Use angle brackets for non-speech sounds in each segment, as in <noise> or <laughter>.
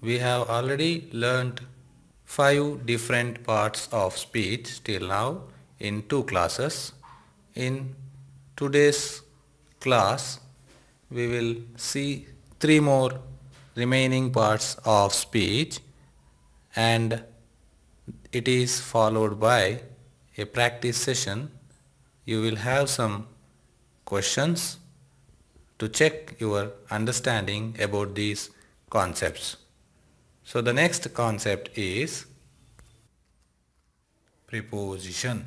we have already learnt five different parts of speech till now in two classes. In today's class we will see three more remaining parts of speech and it is followed by a practice session. You will have some questions to check your understanding about these concepts. So the next concept is preposition.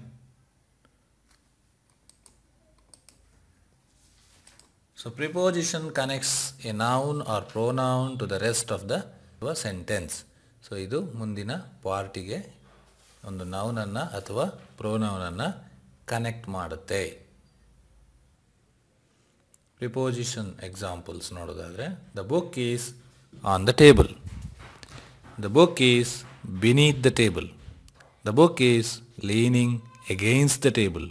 So preposition connects a noun or pronoun to the rest of the sentence. So idu mundina partige ondu noun anna athwa pronoun anna connect maadutte. Preposition examples The book is on the table. The book is beneath the table. The book is leaning against the table.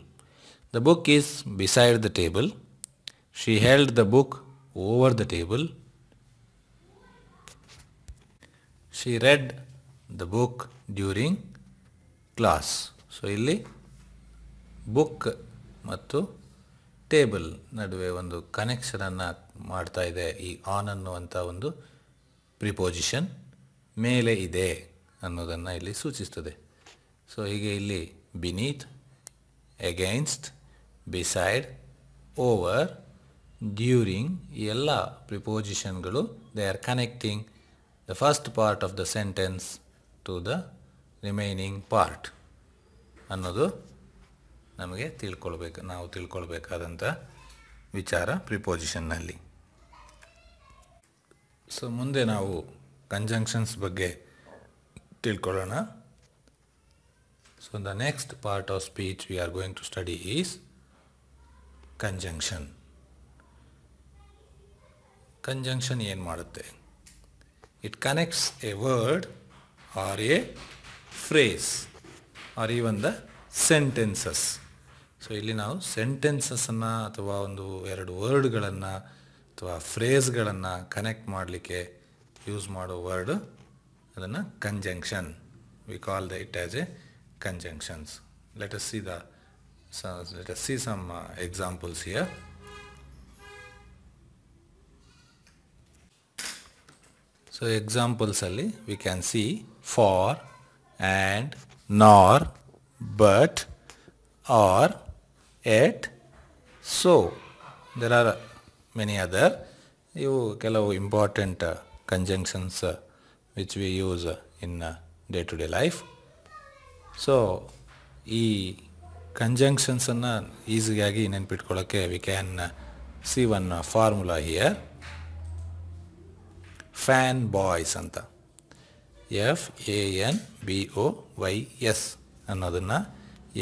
The book is beside the table. She held the book over the table. She read the book during class. Class so ಇಲ್ಲಿ book ಮತ್ತು table connection anna ಕನೆಕ್ಷನನ್ನು ಮಾಡ್ತಾ ಇದೆ ee on ಅನ್ನುವಂಥ ಒಂದು preposition. ಮೇಲೆ ಇದೆ ಅನ್ನೋದನ್ನು ಇಲ್ಲಿ ಸೂಚಿಸ್ತದೆ ಸೊ ಹೀಗೆ ಇಲ್ಲಿ beneath against beside over during ಈ ಎಲ್ಲ ಪ್ರಿಪೋಸಿಷನ್ಗಳು they are connecting the first part of the sentence to the remaining part ಅನ್ನೋದು ನಮಗೆ ತಿಳ್ಕೊಳ್ಬೇಕು ನಾವು ತಿಳ್ಕೊಳ್ಬೇಕಾದಂಥ ವಿಚಾರ ಪ್ರಿಪೋಸಿಷನ್ನಲ್ಲಿ ಸೊ ಮುಂದೆ ನಾವು ಕಂಜಂಕ್ಷನ್ಸ್ ಬಗ್ಗೆ ತಿಳ್ಕೊಳ್ಳೋಣ so the next part of speech we are going to study is conjunction conjunction ಏನು ಮಾಡುತ್ತೆ it connects a word or a phrase or even the sentences so ಇಲ್ಲಿ ನಾವು ಸೆಂಟೆನ್ಸಸ್ಸನ್ನು ಅಥವಾ ಒಂದು ಎರಡು ವರ್ಡ್ಗಳನ್ನು ಅಥವಾ ಫ್ರೇಸ್ಗಳನ್ನು ಕನೆಕ್ಟ್ ಮಾಡಲಿಕ್ಕೆ use mod word then a conjunction we call it as a conjunctions let us see the so let us see some uh, examples here so examples ali we can see for and nor but or at so there are many other you kelo important uh, conjunctions which we use in day-to-day -day life. So ಈ ಕಂಜಂಕ್ಷನ್ಸನ್ನು ಈಸಿಯಾಗಿ ನೆನ್ಪಿಟ್ಕೊಳ್ಳೋಕ್ಕೆ we can see one formula here fan boys ಅಂತ F A N B O Y S ಅನ್ನೋದನ್ನು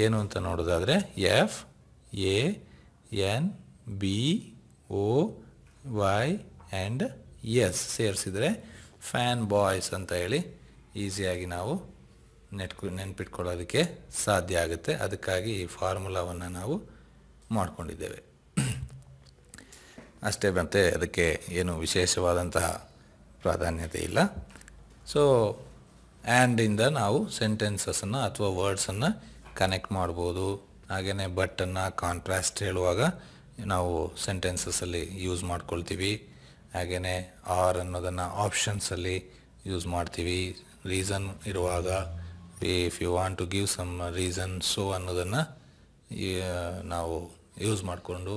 ಏನು ಅಂತ ನೋಡೋದಾದರೆ F A N B O Y and S ಸೇರಿಸಿದರೆ ಫ್ಯಾನ್ ಬಾಯ್ಸ್ ಅಂತ ಹೇಳಿ ಈಸಿಯಾಗಿ ನಾವು ನೆಟ್ಕು ನೆನ್ಪಿಟ್ಕೊಳ್ಳೋದಕ್ಕೆ ಸಾಧ್ಯ ಆಗುತ್ತೆ ಅದಕ್ಕಾಗಿ ಈ ಫಾರ್ಮುಲಾವನ್ನು ನಾವು ಮಾಡಿಕೊಂಡಿದ್ದೇವೆ <clears throat> ಅಷ್ಟೇ ಮತ್ತೆ ಅದಕ್ಕೆ ಏನು ವಿಶೇಷವಾದಂತಹ ಪ್ರಾಧಾನ್ಯತೆ ಇಲ್ಲ ಸೊ ಆ್ಯಂಡಿಂದ ನಾವು ಸೆಂಟೆನ್ಸಸ್ಸನ್ನು ಅಥವಾ ವರ್ಡ್ಸನ್ನು ಕನೆಕ್ಟ್ ಮಾಡ್ಬೋದು ಹಾಗೆಯೇ ಬಟ್ಟನ್ನು ಕಾಂಟ್ರಾಸ್ಟ್ ಹೇಳುವಾಗ ನಾವು ಸೆಂಟೆನ್ಸಸ್ಸಲ್ಲಿ ಯೂಸ್ ಮಾಡ್ಕೊಳ್ತೀವಿ ಹಾಗೆಯೇ ಆರ್ ಅನ್ನೋದನ್ನು ಆಪ್ಷನ್ಸಲ್ಲಿ ಯೂಸ್ ಮಾಡ್ತೀವಿ ರೀಸನ್ ಇರುವಾಗ if you want to give some reason so ಅನ್ನೋದನ್ನು ನಾವು ಯೂಸ್ ಮಾಡಿಕೊಂಡು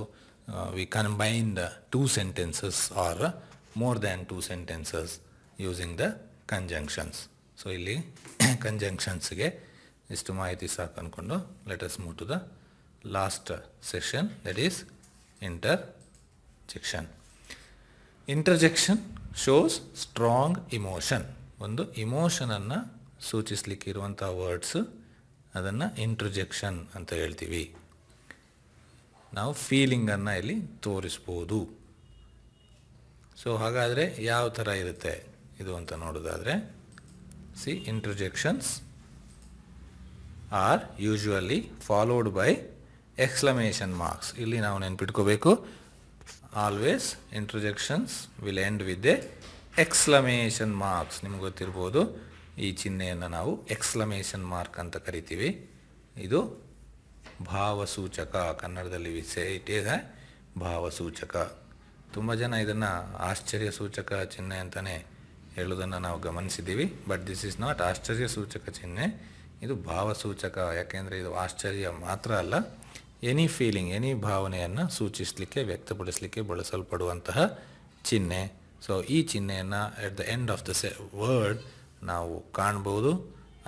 we combine the two sentences or more than two sentences using the conjunctions so ಇಲ್ಲಿ ಕಂಜಂಕ್ಷನ್ಸ್ಗೆ <coughs> ಇಷ್ಟು ಮಾಹಿತಿ ಸಾಕು ಅಂದ್ಕೊಂಡು let's move to the last session that is interjection interjection shows strong emotion ಒಂದು ಇಮೋಷನನ್ನು ಸೂಚಿಸಲಿಕ್ಕಿರುವಂಥ ವರ್ಡ್ಸ್ ಅದನ್ನು ಇಂಟ್ರಜೆಕ್ಷನ್ ಅಂತ ಹೇಳ್ತೀವಿ ನಾವು ಫೀಲಿಂಗನ್ನು ಇಲ್ಲಿ ತೋರಿಸ್ಬೋದು ಸೊ ಹಾಗಾದರೆ ಯಾವ ಥರ ಇರುತ್ತೆ ಇದು ಅಂತ ನೋಡೋದಾದರೆ see interjections are usually followed by exclamation marks ಇಲ್ಲಿ ನಾವು ನೆನ್ಪಿಟ್ಕೋಬೇಕು always interjections will end with a exclamation marks ನಿಮ್ಗೆ ಗೊತ್ತಿರ್ಬೋದು ಈ ಚಿಹ್ನೆಯನ್ನು ನಾವು ಎಕ್ಸ್ಲಮೇಷನ್ ಮಾರ್ಕ್ ಅಂತ ಕರಿತೀವಿ ಇದು ಭಾವಸೂಚಕ ಕನ್ನಡದಲ್ಲಿ ವಿಸೆ ಇಟ್ ಈಸ್ ಭಾವಸೂಚಕ ತುಂಬ ಜನ ಇದನ್ನು ಆಶ್ಚರ್ಯ ಸೂಚಕ ಚಿಹ್ನೆ ಅಂತಲೇ ಹೇಳೋದನ್ನು ನಾವು ಗಮನಿಸಿದ್ದೀವಿ ಬಟ್ ದಿಸ್ ಇಸ್ ನಾಟ್ ಆಶ್ಚರ್ಯ ಸೂಚಕ ಚಿಹ್ನೆ ಇದು ಭಾವಸೂಚಕ ಯಾಕೆಂದರೆ ಇದು ಆಶ್ಚರ್ಯ ಮಾತ್ರ ಅಲ್ಲ ಎನಿ ಫೀಲಿಂಗ್ ಎನಿ ಭಾವನೆಯನ್ನು ಸೂಚಿಸಲಿಕ್ಕೆ ವ್ಯಕ್ತಪಡಿಸಲಿಕ್ಕೆ ಬಳಸಲ್ಪಡುವಂತಹ ಚಿಹ್ನೆ ಸೊ ಈ ಚಿಹ್ನೆಯನ್ನು at the end of the say word ನಾವು ಕಾಣ್ಬೋದು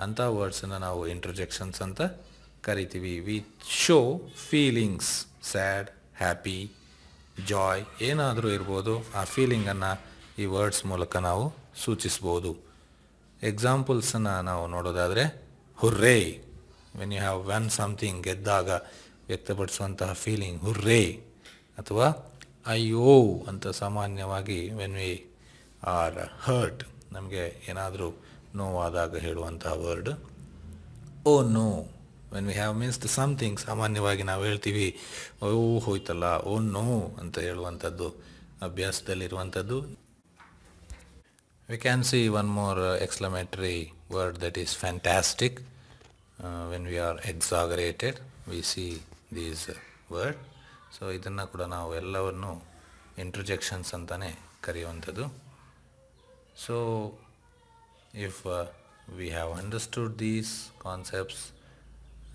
ಅಂಥ ವರ್ಡ್ಸನ್ನು ನಾವು ಇಂಟ್ರೊಜೆಕ್ಷನ್ಸ್ ಅಂತ ಕರಿತೀವಿ we show feelings sad happy joy ಏನಾದರೂ ಇರ್ಬೋದು ಆ ಫೀಲಿಂಗನ್ನು ಈ ವರ್ಡ್ಸ್ ಮೂಲಕ ನಾವು ಸೂಚಿಸ್ಬೋದು ಎಕ್ಸಾಂಪಲ್ಸನ್ನು ನಾವು ನೋಡೋದಾದರೆ hurray when you have when something ಗೆದ್ದಾಗ ವ್ಯಕ್ತಪಡಿಸುವಂತಹ ಫೀಲಿಂಗ್ ಹುರ್ರೇ ಅಥವಾ ಅಯ್ಯೋ ಅಂತ ಸಾಮಾನ್ಯವಾಗಿ ವೆನ್ ವಿ ಆರ್ ಹರ್ಟ್ ನಮಗೆ ಏನಾದರೂ ನೋವಾದಾಗ ಹೇಳುವಂತಹ word oh no when we have means the something ಸಾಮಾನ್ಯವಾಗಿ ನಾವು ಹೇಳ್ತೀವಿ ಓ ಹೋಯ್ತಲ್ಲ ಓ ನೋ ಅಂತ ಹೇಳುವಂಥದ್ದು ಅಭ್ಯಾಸದಲ್ಲಿರುವಂಥದ್ದು we can see one more exclamatory word that is fantastic when we are exaggerated we see these word. So idanna kuda na ellavannu interjections antane kariyuvantadu. So if uh, we have understood these concepts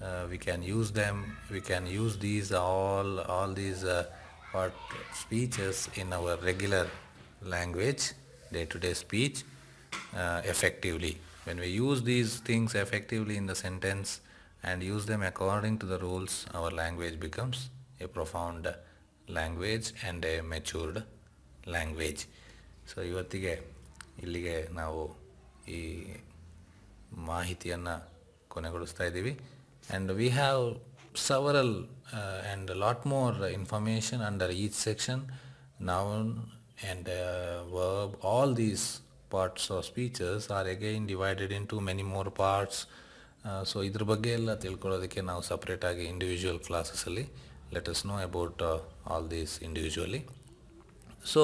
uh, we can use them we can use these all all these uh, speeches in our regular language day to day speech uh, effectively when we use these things effectively in the sentence and use them according to the rules our language becomes a profound language and a matured language So so ಇವತ್ತಿಗೆ ಇಲ್ಲಿಗೆ ನಾವು ಈ ಮಾಹಿತಿಯನ್ನು ಕೊನೆಗೊಳಿಸ್ತಾ have, and have, have several and lot more information under each section noun and verb all these parts of speeches are again divided into many more parts so ಇದ್ರ ಬಗ್ಗೆ ಎಲ್ಲ ತಿಳ್ಕೊಳ್ಳೋದಕ್ಕೆ ನಾವು ಸಪ್ರೇಟಾಗಿ ಇಂಡಿವಿಜುವಲ್ ಕ್ಲಾಸಸಲ್ಲಿ let's know about all these individually so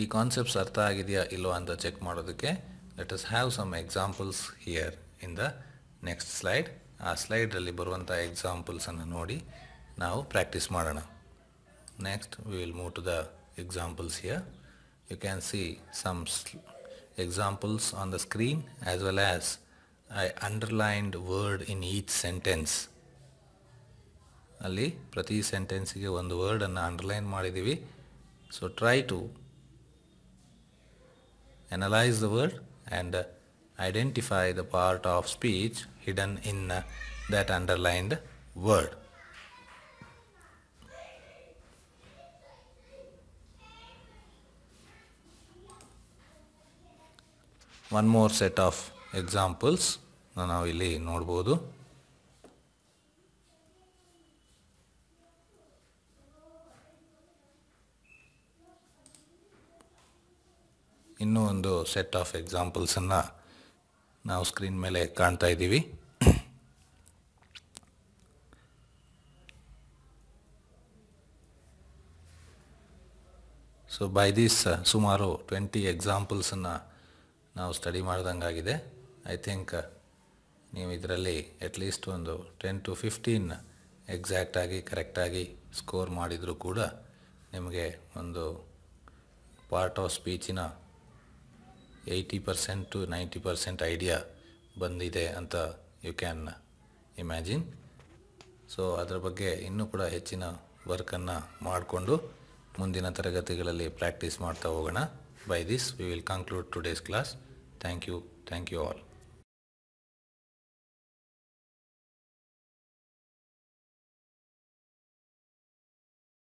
ಈ concepts ಅರ್ಥ ಆಗಿದೆಯಾ ಇಲ್ವಾ ಅಂತ ಚೆಕ್ ಮಾಡೋದಕ್ಕೆ let's have some examples here in the next slide ಆ ಸ್ಲೈಡಲ್ಲಿ ಬರುವಂಥ ಎಕ್ಸಾಂಪಲ್ಸನ್ನು ನೋಡಿ ನಾವು ಪ್ರಾಕ್ಟೀಸ್ ಮಾಡೋಣ next we will move to the examples here you can see some examples on the screen as well as I underlined word in each sentence ಅಲ್ಲಿ ಪ್ರತಿ ಸೆಂಟೆನ್ಸಿಗೆ ಒಂದು ವರ್ಡನ್ನು ಅಂಡರ್ಲೈನ್ ಮಾಡಿದ್ದೀವಿ so try to analyse the word and identify the part of speech hidden in that underlined word one more set of examples ನಾವು ಇಲ್ಲಿ ನೋಡ್ಬೋದು ಇನ್ನೂ ಒಂದು ಸೆಟ್ ಆಫ್ ಎಕ್ಸಾಂಪಲ್ಸನ್ನು ನಾವು ಸ್ಕ್ರೀನ್ ಮೇಲೆ ಕಾಣ್ತಾ ಇದ್ದೀವಿ ಸೊ ಬೈ ದಿಸ್ ಸುಮಾರು ಟ್ವೆಂಟಿ ಎಕ್ಸಾಂಪಲ್ಸನ್ನು ನಾವು ಸ್ಟಡಿ ಮಾಡ್ದಂಗಾಗಿದೆ ಐ ಥಿಂಕ್ uh, ನೀವು ಇದರಲ್ಲಿ ಅಟ್ಲೀಸ್ಟ್ ಒಂದು ಟೆನ್ ಟು ಫಿಫ್ಟೀನ್ ಎಕ್ಸಾಕ್ಟಾಗಿ ಕರೆಕ್ಟಾಗಿ ಸ್ಕೋರ್ ಮಾಡಿದರೂ ಕೂಡ ನಿಮಗೆ ಒಂದು ಪಾರ್ಟ್ ಆಫ್ ಸ್ಪೀಚಿನ eighty percent to ninety percent idea ಬಂದಿದೆ ಅಂತ ಯು ಕ್ಯಾನ್ ಇಮ್ಯಾಜಿನ್ ಸೊ ಅದರ ಬಗ್ಗೆ ಇನ್ನೂ ಕೂಡ ಹೆಚ್ಚಿನ ವರ್ಕನ್ನು ಮಾಡಿಕೊಂಡು ಮುಂದಿನ ತರಗತಿಗಳಲ್ಲಿ ಪ್ರಾಕ್ಟೀಸ್ ಮಾಡ್ತಾ ಹೋಗೋಣ by this we will conclude today's class thank you thank you all